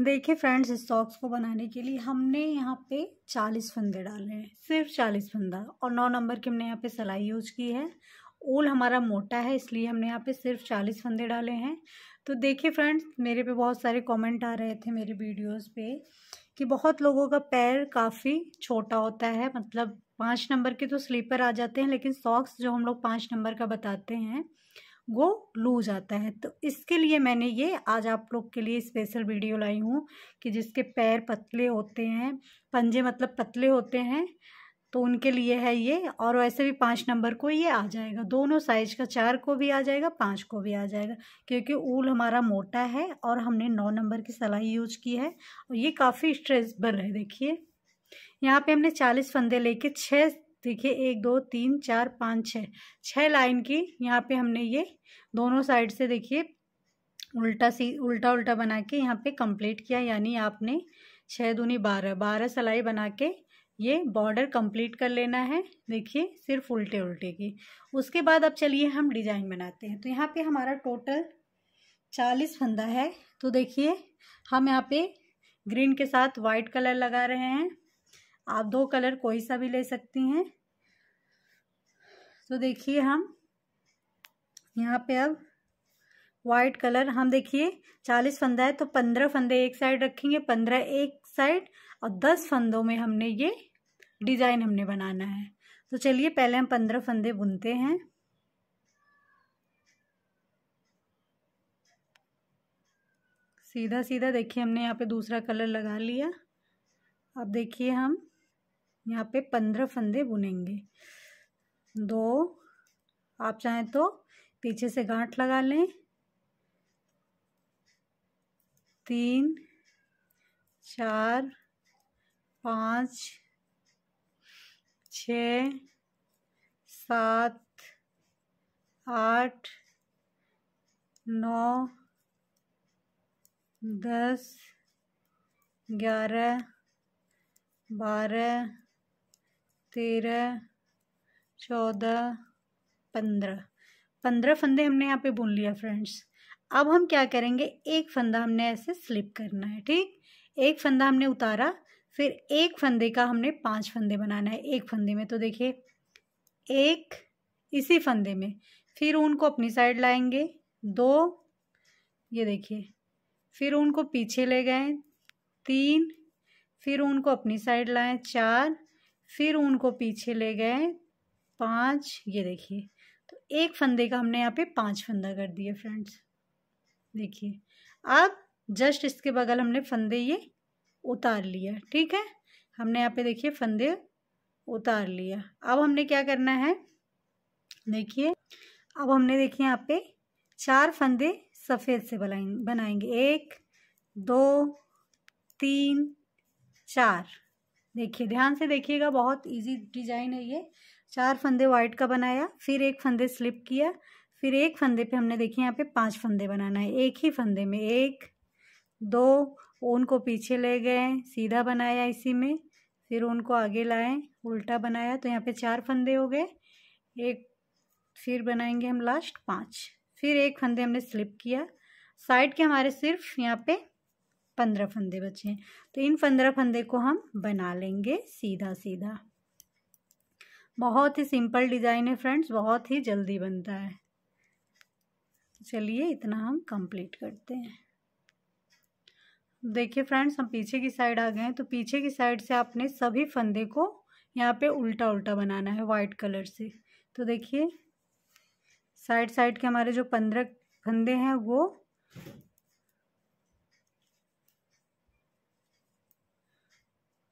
देखिए फ्रेंड्स इस सॉक्स को बनाने के लिए हमने यहाँ पे चालीस फंदे डाले हैं सिर्फ चालीस फंदा और नौ नंबर की हमने यहाँ पे सलाई यूज की है ऊल हमारा मोटा है इसलिए हमने यहाँ पे सिर्फ चालीस फंदे डाले हैं तो देखिए फ्रेंड्स मेरे पे बहुत सारे कमेंट आ रहे थे मेरे वीडियोस पे कि बहुत लोगों का पैर काफ़ी छोटा होता है मतलब पाँच नंबर के तो स्लीपर आ जाते हैं लेकिन सॉक्स जो हम लोग पाँच नंबर का बताते हैं वो लूज आता है तो इसके लिए मैंने ये आज आप लोग के लिए स्पेशल वीडियो लाई हूँ कि जिसके पैर पतले होते हैं पंजे मतलब पतले होते हैं तो उनके लिए है ये और वैसे भी पाँच नंबर को ये आ जाएगा दोनों साइज का चार को भी आ जाएगा पाँच को भी आ जाएगा क्योंकि ऊल हमारा मोटा है और हमने नौ नंबर की सलाई यूज की है और ये काफ़ी स्ट्रेसबल है देखिए यहाँ पे हमने चालीस फंदे लेके छः देखिए एक दो तीन चार पाँच छः छः लाइन की यहाँ पे हमने ये दोनों साइड से देखिए उल्टा सी उल्टा उल्टा बना के यहाँ पे कंप्लीट किया यानी आपने छः दूनी बारह बारह सिलाई बना के ये बॉर्डर कंप्लीट कर लेना है देखिए सिर्फ उल्टे उल्टे की उसके बाद अब चलिए हम डिज़ाइन बनाते हैं तो यहाँ पे हमारा टोटल चालीस फंदा है तो देखिए हम यहाँ पे ग्रीन के साथ वाइट कलर लगा रहे हैं आप दो कलर कोई सा भी ले सकती हैं तो देखिए हम यहाँ पे अब वाइट कलर हम देखिए चालीस फंदा है तो पंद्रह फंदे एक साइड रखेंगे पंद्रह एक साइड और दस फंदों में हमने ये डिज़ाइन हमने बनाना है तो चलिए पहले हम पंद्रह फंदे बुनते हैं सीधा सीधा देखिए हमने यहाँ पे दूसरा कलर लगा लिया अब देखिए हम यहाँ पे पंद्रह फंदे बुनेंगे दो आप चाहें तो पीछे से गांठ लगा लें तीन चार पाँच छ सात आठ नौ दस ग्यारह बारह तेरह चौदह पंद्रह पंद्रह फंदे हमने यहाँ पे बुन लिया फ्रेंड्स अब हम क्या करेंगे एक फंदा हमने ऐसे स्लिप करना है ठीक एक फंदा हमने उतारा फिर एक फंदे का हमने पांच फंदे बनाना है एक फंदे में तो देखिए एक इसी फंदे में फिर उनको अपनी साइड लाएंगे दो ये देखिए फिर उनको पीछे ले गए तीन फिर उनको अपनी साइड लाएं चार फिर उनको पीछे ले गए पाँच ये देखिए तो एक फंदे का हमने यहाँ पे पाँच फंदा कर दिया फ्रेंड्स देखिए अब जस्ट इसके बगल हमने फंदे ये उतार लिया ठीक है हमने यहाँ पे देखिए फंदे उतार लिया अब हमने क्या करना है देखिए अब हमने देखिए यहाँ पे चार फंदे सफ़ेद से बनाएंगे एक दो तीन चार देखिए ध्यान से देखिएगा बहुत इजी डिजाइन है ये चार फंदे व्हाइट का बनाया फिर एक फंदे स्लिप किया फिर एक फंदे पे हमने देखिए यहाँ पे पांच फंदे बनाना है एक ही फंदे में एक दो ऊन को पीछे ले गए सीधा बनाया इसी में फिर ऊन को आगे लाए उल्टा बनाया तो यहाँ पे चार फंदे हो गए एक फिर बनाएंगे हम लास्ट पाँच फिर एक फंदे हमने स्लिप किया साइड के हमारे सिर्फ यहाँ पे पंद्रह फंदे बचे हैं तो इन पंद्रह फंदे को हम बना लेंगे सीधा सीधा बहुत ही सिंपल डिज़ाइन है फ्रेंड्स बहुत ही जल्दी बनता है चलिए इतना हम कंप्लीट करते हैं देखिए फ्रेंड्स हम पीछे की साइड आ गए हैं तो पीछे की साइड से आपने सभी फंदे को यहाँ पे उल्टा उल्टा बनाना है वाइट कलर से तो देखिए साइड साइड के हमारे जो पंद्रह फंदे हैं वो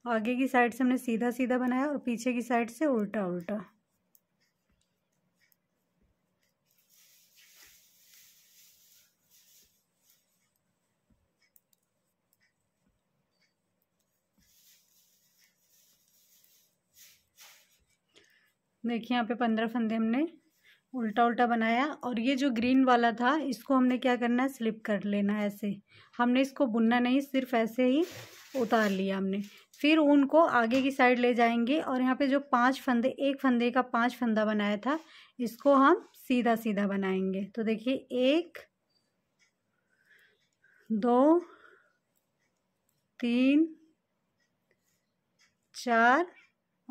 आगे की साइड से हमने सीधा सीधा बनाया और पीछे की साइड से उल्टा उल्टा देखिए यहाँ पे पंद्रह फंदे हमने उल्टा उल्टा बनाया और ये जो ग्रीन वाला था इसको हमने क्या करना है स्लिप कर लेना है ऐसे हमने इसको बुनना नहीं सिर्फ ऐसे ही उतार लिया हमने फिर ऊन को आगे की साइड ले जाएंगे और यहाँ पे जो पांच फंदे एक फंदे का पांच फंदा बनाया था इसको हम सीधा सीधा बनाएंगे तो देखिए एक दो तीन चार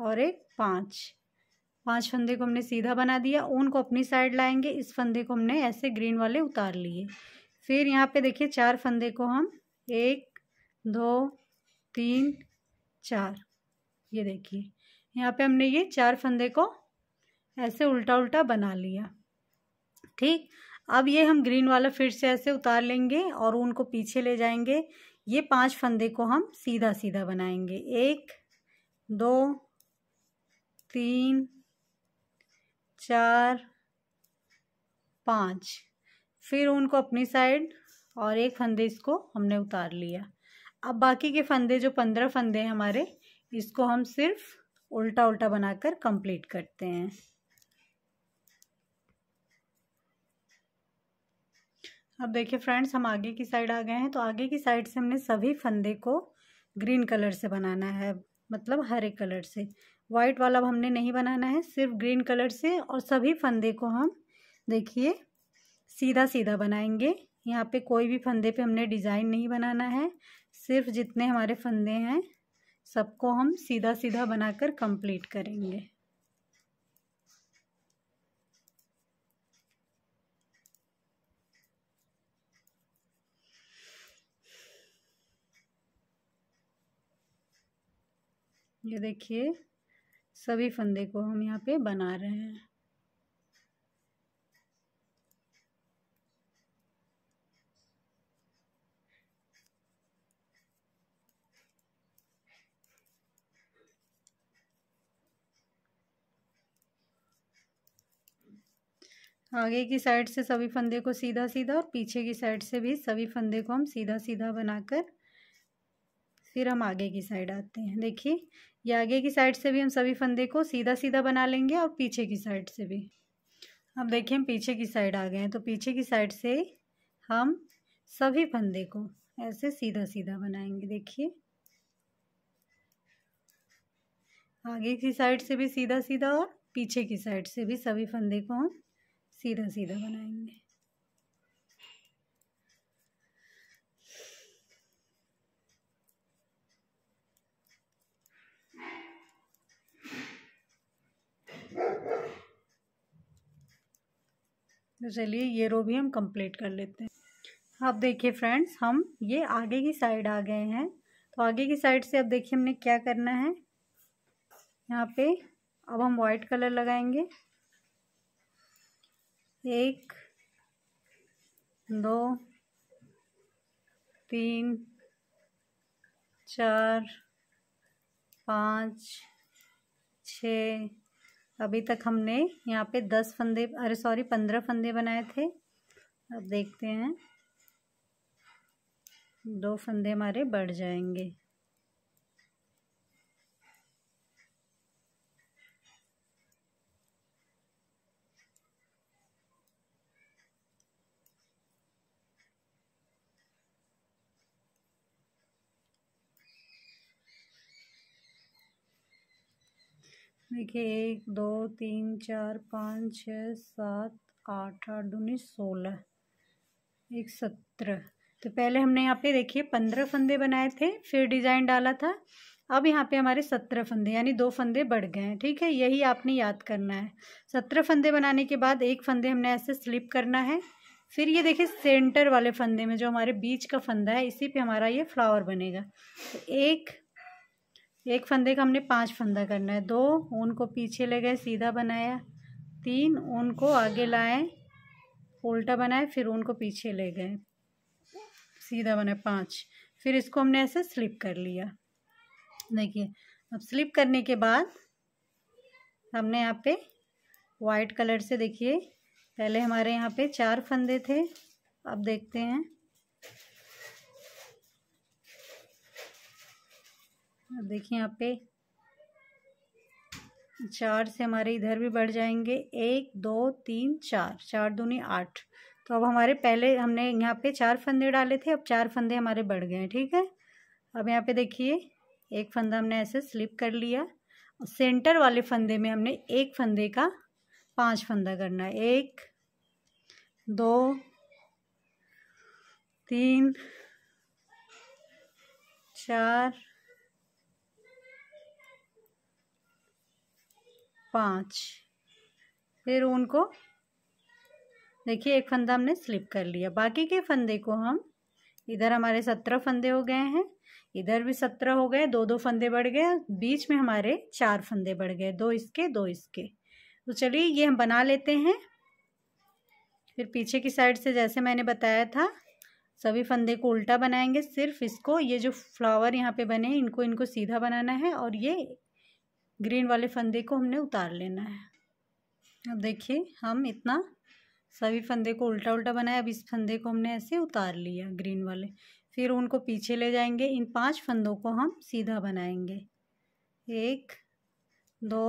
और एक पाँच पांच फंदे को हमने सीधा बना दिया ऊन को अपनी साइड लाएंगे इस फंदे को हमने ऐसे ग्रीन वाले उतार लिए फिर यहाँ पे देखिए चार फंदे को हम एक दो तीन चार ये देखिए यहाँ पे हमने ये चार फंदे को ऐसे उल्टा उल्टा बना लिया ठीक अब ये हम ग्रीन वाला फिर से ऐसे उतार लेंगे और उनको पीछे ले जाएंगे ये पांच फंदे को हम सीधा सीधा बनाएंगे एक दो तीन चार पाँच फिर उनको अपनी साइड और एक फंदे इसको हमने उतार लिया अब बाकी के फंदे जो पंद्रह फंदे हैं हमारे इसको हम सिर्फ उल्टा उल्टा बनाकर कंप्लीट करते हैं अब देखिए फ्रेंड्स हम आगे की साइड आ गए हैं तो आगे की साइड से हमने सभी फंदे को ग्रीन कलर से बनाना है मतलब हरे कलर से वाइट वाला हमने नहीं बनाना है सिर्फ ग्रीन कलर से और सभी फंदे को हम देखिए सीधा सीधा बनाएंगे यहाँ पे कोई भी फंदे पे हमने डिज़ाइन नहीं बनाना है सिर्फ जितने हमारे फंदे हैं सबको हम सीधा सीधा बनाकर कंप्लीट करेंगे ये देखिए सभी फंदे को हम यहाँ पे बना रहे हैं आगे की साइड से सभी फंदे को सीधा सीधा और पीछे की साइड से भी सभी फंदे को हम सीधा सीधा बनाकर फिर हम आगे की साइड आते हैं देखिए ये आगे की साइड से भी हम सभी फंदे को सीधा सीधा बना लेंगे और पीछे की साइड से भी अब देखिए हम पीछे की साइड आ गए हैं तो पीछे की साइड से हम सभी फंदे को ऐसे सीधा सीधा बनाएंगे देखिए आगे की साइड से भी सीधा सीधा और पीछे की साइड से भी सभी फंदे को हम सीधा सीधा बनाएंगे तो चलिए ये रो भी हम कंप्लीट कर लेते हैं अब देखिए फ्रेंड्स हम ये आगे की साइड आ गए हैं तो आगे की साइड से अब देखिए हमने क्या करना है यहाँ पे अब हम वाइट कलर लगाएंगे एक दो तीन चार पाँच छ अभी तक हमने यहाँ पे दस फंदे अरे सॉरी पंद्रह फंदे बनाए थे अब देखते हैं दो फंदे हमारे बढ़ जाएंगे देखिए एक दो तीन चार पाँच छः सात आठ आठ उन्नीस सोलह एक सत्रह तो पहले हमने यहाँ पे देखिए पंद्रह फंदे बनाए थे फिर डिज़ाइन डाला था अब यहाँ पे हमारे सत्रह फंदे यानी दो फंदे बढ़ गए हैं ठीक है यही आपने याद करना है सत्रह फंदे बनाने के बाद एक फंदे हमने ऐसे स्लिप करना है फिर ये देखिए सेंटर वाले फंदे में जो हमारे बीच का फंदा है इसी पे हमारा ये फ्लावर बनेगा तो एक एक फंदे का हमने पांच फंदा करना है दो ऊन को पीछे ले गए सीधा बनाया तीन ऊन को आगे लाए उल्टा बनाए फिर ऊन को पीछे ले गए सीधा बनाए पाँच फिर इसको हमने ऐसे स्लिप कर लिया देखिए अब स्लिप करने के बाद हमने यहाँ पे वाइट कलर से देखिए पहले हमारे यहाँ पे चार फंदे थे अब देखते हैं अब देखिए यहाँ पे चार से हमारे इधर भी बढ़ जाएंगे एक दो तीन चार चार दूनी आठ तो अब हमारे पहले हमने यहाँ पे चार फंदे डाले थे अब चार फंदे हमारे बढ़ गए हैं ठीक है अब यहाँ पे देखिए एक फंदा हमने ऐसे स्लिप कर लिया सेंटर वाले फंदे में हमने एक फंदे का पांच फंदा करना है एक दो तीन चार पाँच फिर उनको देखिए एक फंदा हमने स्लिप कर लिया बाकी के फंदे को हम इधर हमारे सत्रह फंदे हो गए हैं इधर भी सत्रह हो गए दो दो फंदे बढ़ गए बीच में हमारे चार फंदे बढ़ गए दो इसके दो इसके तो चलिए ये हम बना लेते हैं फिर पीछे की साइड से जैसे मैंने बताया था सभी फंदे को उल्टा बनाएंगे सिर्फ इसको ये जो फ्लावर यहाँ पे बने इनको इनको सीधा बनाना है और ये ग्रीन वाले फंदे को हमने उतार लेना है अब देखिए हम इतना सभी फंदे को उल्टा उल्टा बनाया अब इस फंदे को हमने ऐसे उतार लिया ग्रीन वाले फिर उनको पीछे ले जाएंगे इन पांच फंदों को हम सीधा बनाएंगे एक दो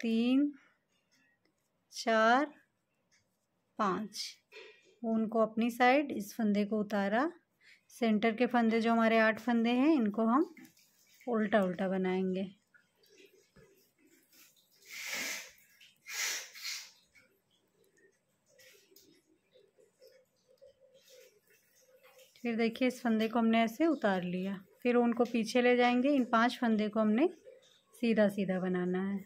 तीन चार पाँच उनको अपनी साइड इस फंदे को उतारा सेंटर के फंदे जो हमारे आठ फंदे हैं इनको हम उल्टा उल्टा बनाएंगे फिर देखिए इस फंदे को हमने ऐसे उतार लिया फिर उनको पीछे ले जाएंगे इन पांच फंदे को हमने सीधा सीधा बनाना है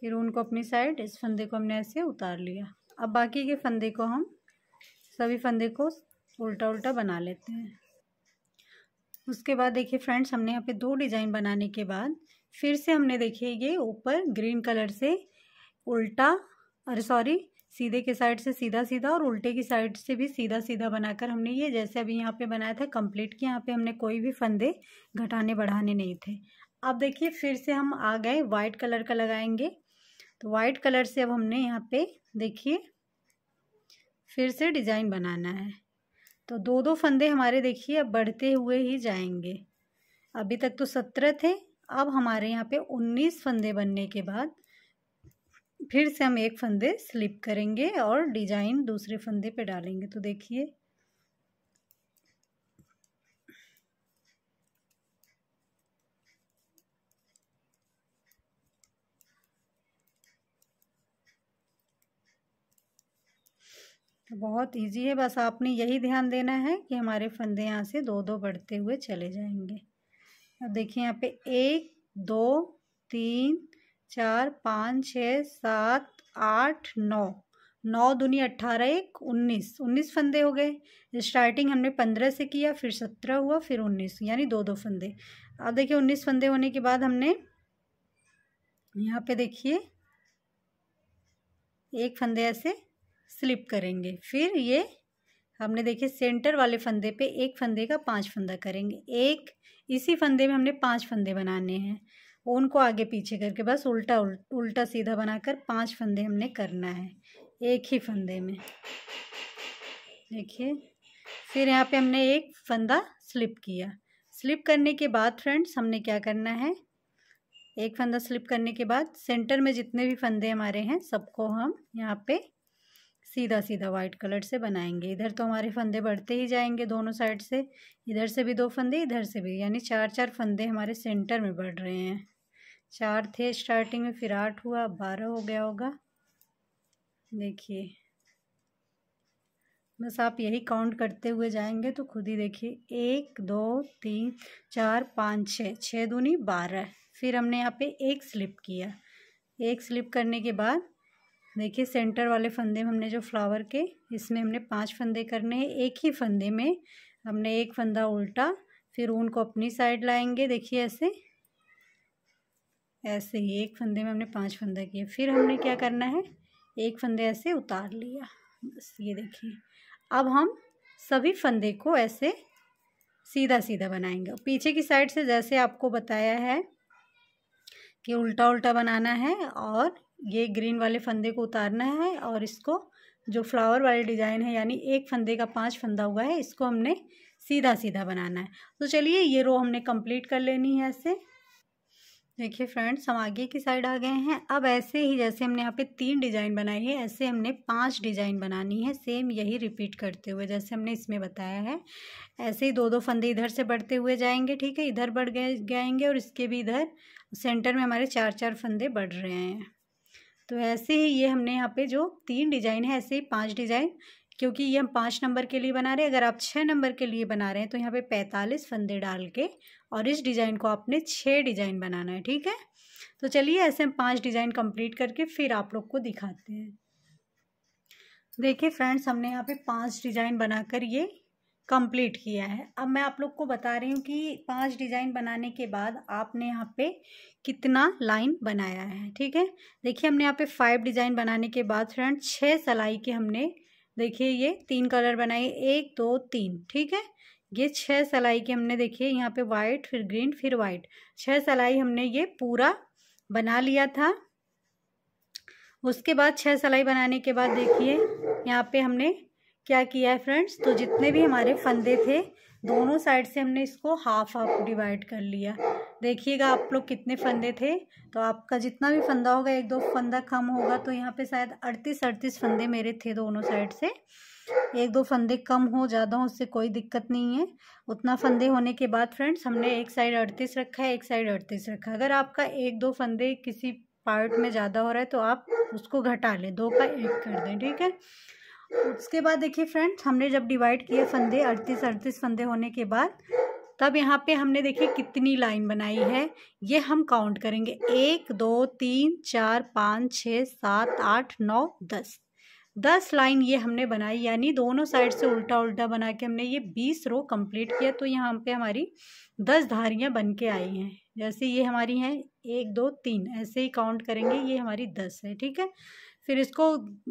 फिर उनको अपनी साइड इस फंदे को हमने ऐसे उतार लिया अब बाकी के फंदे को हम सभी फंदे को उल्टा उल्टा बना लेते हैं उसके बाद देखिए फ्रेंड्स हमने यहाँ पे दो डिज़ाइन बनाने के बाद फिर से हमने देखिए ये ऊपर ग्रीन कलर से उल्टा अरे सॉरी सीधे के साइड से सीधा सीधा और उल्टे की साइड से भी सीधा सीधा बनाकर हमने ये जैसे अभी यहाँ पे बनाया था कंप्लीट किया यहाँ पे हमने कोई भी फंदे घटाने बढ़ाने नहीं थे अब देखिए फिर से हम आ गए वाइट कलर का लगाएंगे तो वाइट कलर से अब हमने यहाँ पे देखिए फिर से डिज़ाइन बनाना है तो दो दो फंदे हमारे देखिए अब बढ़ते हुए ही जाएंगे अभी तक तो सत्रह थे अब हमारे यहाँ पे 19 फंदे बनने के बाद फिर से हम एक फंदे स्लिप करेंगे और डिजाइन दूसरे फंदे पे डालेंगे तो देखिए तो बहुत इजी है बस आपने यही ध्यान देना है कि हमारे फंदे यहाँ से दो दो बढ़ते हुए चले जाएंगे देखिए यहाँ पे एक दो तीन चार पाँच छः सात आठ नौ नौ दूनी अट्ठारह एक उन्नीस उन्नीस फंदे हो गए स्टार्टिंग हमने पंद्रह से किया फिर सत्रह हुआ फिर उन्नीस यानी दो दो फंदे अब देखिए उन्नीस फंदे होने के बाद हमने यहाँ पे देखिए एक फंदे ऐसे स्लिप करेंगे फिर ये हमने देखिए सेंटर वाले फंदे पे एक फंदे का पांच फंदा करेंगे एक इसी फंदे में हमने पांच फंदे बनाने हैं उनको आगे पीछे करके बस उल्टा उल्ट उल्टा सीधा बनाकर पांच फंदे हमने करना है एक ही फंदे में देखिए फिर यहाँ पे हमने एक फंदा स्लिप किया स्लिप करने के बाद फ्रेंड्स हमने क्या करना है एक फंदा स्लिप करने के बाद सेंटर में जितने भी फंदे हमारे हैं सबको हम यहाँ पे सीधा सीधा वाइट कलर से बनाएंगे इधर तो हमारे फंदे बढ़ते ही जाएंगे दोनों साइड से इधर से भी दो फंदे इधर से भी यानी चार चार फंदे हमारे सेंटर में बढ़ रहे हैं चार थे स्टार्टिंग में फिर आठ हुआ बारह हो गया होगा देखिए बस आप यही काउंट करते हुए जाएंगे तो खुद ही देखिए एक दो तीन चार पाँच छः छः दूनी बारह फिर हमने यहाँ पे एक स्लिप किया एक स्लिप करने के बाद देखिए सेंटर वाले फंदे में हमने जो फ्लावर के इसमें हमने पांच फंदे करने हैं एक ही फंदे में हमने एक फंदा उल्टा फिर ऊन को अपनी साइड लाएंगे देखिए ऐसे ऐसे ही एक फंदे में हमने पांच फंदा किए फिर हमने क्या करना है एक फंदे ऐसे उतार लिया बस ये देखिए अब हम सभी फंदे को ऐसे सीधा सीधा बनाएंगे पीछे की साइड से जैसे आपको बताया है कि उल्टा उल्टा बनाना है और ये ग्रीन वाले फंदे को उतारना है और इसको जो फ्लावर वाले डिज़ाइन है यानी एक फंदे का पांच फंदा हुआ है इसको हमने सीधा सीधा बनाना है तो चलिए ये रो हमने कंप्लीट कर लेनी है ऐसे देखिए फ्रेंड्स हम आगे की साइड आ गए हैं अब ऐसे ही जैसे हमने यहाँ पे तीन डिज़ाइन बनाई है ऐसे हमने पांच डिज़ाइन बनानी है सेम यही रिपीट करते हुए जैसे हमने इसमें बताया है ऐसे ही दो दो फंदे इधर से बढ़ते हुए जाएंगे ठीक है इधर बढ़ गए जाएंगे और इसके भी इधर सेंटर में हमारे चार चार फंदे बढ़ रहे हैं तो ऐसे ही ये हमने यहाँ पे जो तीन डिजाइन है ऐसे ही पाँच डिजाइन क्योंकि ये हम पाँच नंबर के लिए बना रहे हैं अगर आप छः नंबर के लिए बना रहे हैं तो यहाँ पे पैंतालीस फंदे डाल के और इस डिज़ाइन को आपने छः डिज़ाइन बनाना है ठीक है तो चलिए ऐसे हम पाँच डिज़ाइन कंप्लीट करके फिर आप लोग को दिखाते हैं देखिए फ्रेंड्स हमने यहाँ पे पांच डिज़ाइन बनाकर ये कंप्लीट किया है अब मैं आप लोग को बता रही हूँ कि पांच डिज़ाइन बनाने के बाद आपने यहाँ पे कितना लाइन बनाया है ठीक है देखिए हमने यहाँ पे फाइव डिज़ाइन बनाने के बाद फ्रेंड छः सलाई के हमने देखिए ये तीन कलर बनाए एक दो तीन ठीक है ये छः सलाई के हमने देखिए यहाँ पे वाइट फिर ग्रीन फिर वाइट छः सलाई हमने ये पूरा बना लिया था उसके बाद छः सलाई बनाने के बाद देखिए यहाँ पे हमने क्या किया है फ्रेंड्स तो जितने भी हमारे फंदे थे दोनों साइड से हमने इसको हाफ हाफ डिवाइड कर लिया देखिएगा आप लोग कितने फंदे थे तो आपका जितना भी फंदा होगा एक दो फंदा कम होगा तो यहाँ पे शायद अड़तीस अड़तीस फंदे मेरे थे दोनों साइड से एक दो फंदे कम हो ज़्यादा हो उससे कोई दिक्कत नहीं है उतना फंदे होने के बाद फ्रेंड्स हमने एक साइड अड़तीस रखा है एक साइड अड़तीस रखा है अगर आपका एक दो फंदे किसी पार्ट में ज़्यादा हो रहा है तो आप उसको घटा लें दो का एक कर दें ठीक है उसके बाद देखिए फ्रेंड्स हमने जब डिवाइड किए फंदे अड़तीस अड़तीस फंदे होने के बाद तब यहाँ पे हमने देखिए कितनी लाइन बनाई है ये हम काउंट करेंगे एक दो तीन चार पाँच छः सात आठ नौ दस दस लाइन ये हमने बनाई यानी दोनों साइड से उल्टा उल्टा बना के हमने ये बीस रो कंप्लीट किया तो यहाँ पे हमारी दस धारियाँ बन के आई हैं जैसे ये हमारी हैं एक दो तीन ऐसे ही काउंट करेंगे ये हमारी दस है ठीक है फिर इसको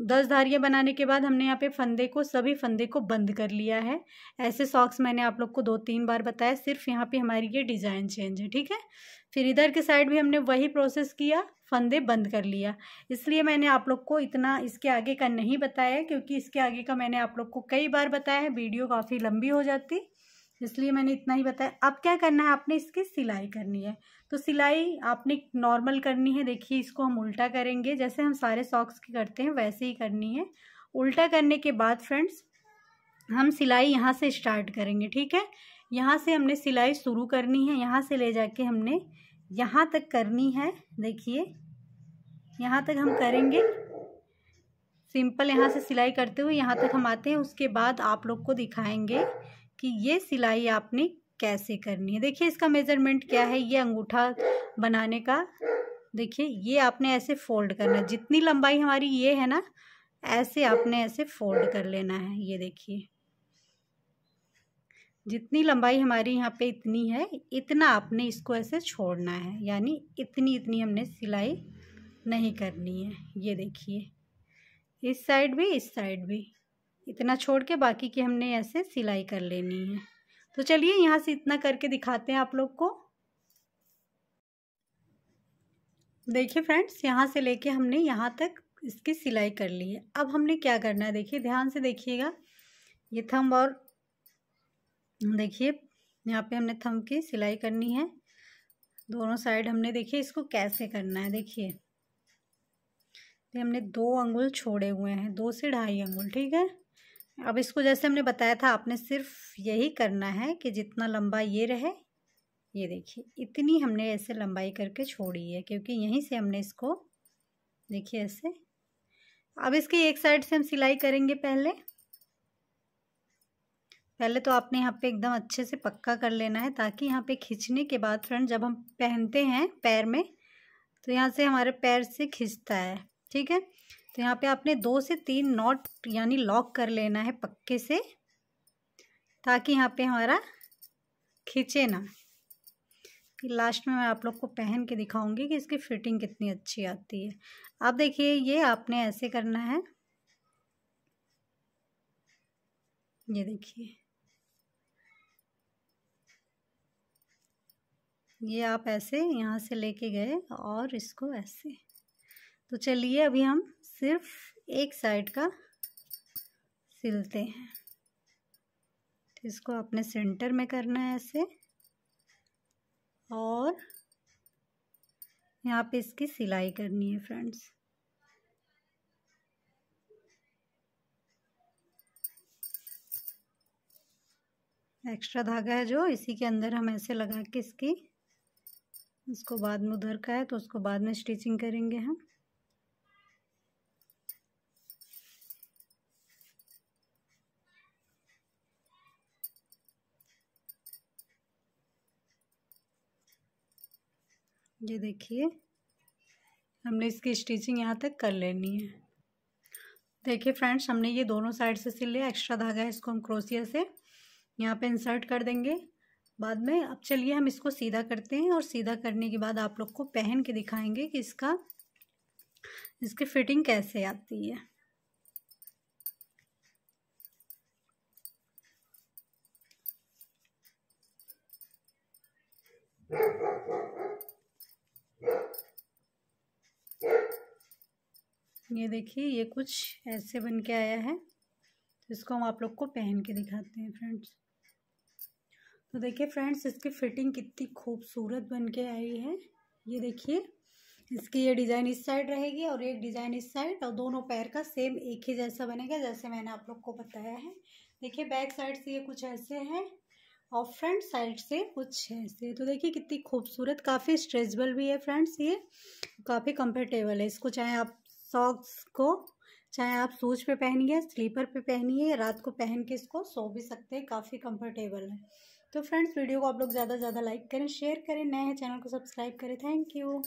दस धारियाँ बनाने के बाद हमने यहाँ पे फंदे को सभी फंदे को बंद कर लिया है ऐसे सॉक्स मैंने आप लोग को दो तीन बार बताया सिर्फ यहाँ पे हमारी ये डिज़ाइन चेंज है ठीक है फिर इधर के साइड भी हमने वही प्रोसेस किया फंदे बंद कर लिया इसलिए मैंने आप लोग को इतना इसके आगे का नहीं बताया क्योंकि इसके आगे का मैंने आप लोग को कई बार बताया है वीडियो काफ़ी लंबी हो जाती इसलिए मैंने इतना ही बताया अब क्या करना है आपने इसकी सिलाई करनी है तो सिलाई आपने नॉर्मल करनी है देखिए इसको हम उल्टा करेंगे जैसे हम सारे सॉक्स की करते हैं वैसे ही करनी है उल्टा करने के बाद फ्रेंड्स हम सिलाई यहाँ से स्टार्ट करेंगे ठीक है यहाँ से हमने सिलाई शुरू करनी है यहाँ से ले जाके हमने यहाँ तक करनी है देखिए यहाँ तक हम करेंगे सिंपल यहाँ से सिलाई करते हुए यहाँ तक हम आते हैं उसके बाद आप लोग को दिखाएंगे कि ये सिलाई आपने कैसे करनी है देखिए इसका मेज़रमेंट क्या है ये अंगूठा बनाने का देखिए ये आपने ऐसे फोल्ड करना है जितनी लंबाई हमारी ये है ना ऐसे आपने ऐसे फोल्ड कर लेना है ये देखिए जितनी लंबाई हमारी यहाँ पे इतनी है इतना आपने इसको ऐसे छोड़ना है यानी इतनी इतनी हमने सिलाई नहीं करनी है ये देखिए इस साइड भी इस साइड भी इतना छोड़ के बाकी की हमने ऐसे सिलाई कर लेनी है तो चलिए यहाँ से इतना करके दिखाते हैं आप लोग को देखिए फ्रेंड्स यहाँ से लेके हमने यहाँ तक इसकी सिलाई कर ली है अब हमने क्या करना है देखिए ध्यान से देखिएगा ये थंब और देखिए यहाँ पे हमने थंब की सिलाई करनी है दोनों साइड हमने देखिए इसको कैसे करना है देखिए हमने दो अंगुल छोड़े हुए हैं दो से ढाई अंगुल ठीक है अब इसको जैसे हमने बताया था आपने सिर्फ यही करना है कि जितना लंबा ये रहे ये देखिए इतनी हमने ऐसे लंबाई करके छोड़ी है क्योंकि यहीं से हमने इसको देखिए ऐसे अब इसके एक साइड से हम सिलाई करेंगे पहले पहले तो आपने यहाँ पे एकदम अच्छे से पक्का कर लेना है ताकि यहाँ पे खींचने के बाद फ्रेंड जब हम पहनते हैं पैर में तो यहाँ से हमारे पैर से खींचता है ठीक है तो यहाँ पे आपने दो से तीन नॉट यानी लॉक कर लेना है पक्के से ताकि यहाँ पे हमारा खींचे ना लास्ट में मैं आप लोग को पहन के दिखाऊंगी कि इसकी फिटिंग कितनी अच्छी आती है आप देखिए ये आपने ऐसे करना है ये देखिए ये आप ऐसे यहाँ से लेके गए और इसको ऐसे तो चलिए अभी हम सिर्फ एक साइड का सिलते हैं तो इसको अपने सेंटर में करना है ऐसे और यहाँ पे इसकी सिलाई करनी है फ्रेंड्स एक्स्ट्रा धागा है जो इसी के अंदर हम ऐसे लगा के इसकी इसको बाद में उधर का है तो उसको बाद में स्टिचिंग करेंगे हम ये देखिए हमने इसकी स्टिचिंग यहाँ तक कर लेनी है देखिए फ्रेंड्स हमने ये दोनों साइड से सिल लिया एक्स्ट्रा धागा है इसको हम क्रोसिया से यहाँ पे इंसर्ट कर देंगे बाद में अब चलिए हम इसको सीधा करते हैं और सीधा करने के बाद आप लोग को पहन के दिखाएंगे कि इसका इसकी फिटिंग कैसे आती है Yeah. ये देखिए ये कुछ ऐसे बन के आया है इसको हम आप लोग को पहन के दिखाते हैं फ्रेंड्स तो देखिए फ्रेंड्स इसकी फिटिंग कितनी खूबसूरत बन के आई है ये देखिए इसकी ये डिज़ाइन इस साइड रहेगी और एक डिज़ाइन इस साइड और दोनों पैर का सेम एक ही जैसा बनेगा जैसे मैंने आप लोग को बताया है देखिए बैक साइड से ये कुछ ऐसे है और फ्रंट साइड से कुछ ऐसे तो देखिए कितनी खूबसूरत काफ़ी स्ट्रेचबल भी है फ्रेंड्स ये काफ़ी कंफर्टेबल है इसको चाहे आप सॉक्स को चाहे आप सूज पे पहनिए स्लीपर पे पहनिए रात को पहन के इसको सो भी सकते हैं काफ़ी कंफर्टेबल है तो फ्रेंड्स वीडियो को आप लोग ज़्यादा से ज़्यादा लाइक करें शेयर करें नए चैनल को सब्सक्राइब करें थैंक यू